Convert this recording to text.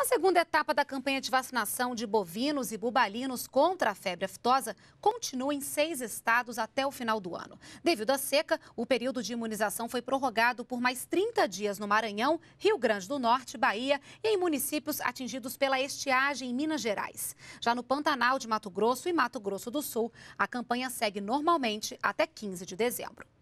A segunda etapa da campanha de vacinação de bovinos e bubalinos contra a febre aftosa continua em seis estados até o final do ano. Devido à seca, o período de imunização foi prorrogado por mais 30 dias no Maranhão, Rio Grande do Norte, Bahia e em municípios atingidos pela estiagem em Minas Gerais. Já no Pantanal de Mato Grosso e Mato Grosso do Sul, a campanha segue normalmente até 15 de dezembro.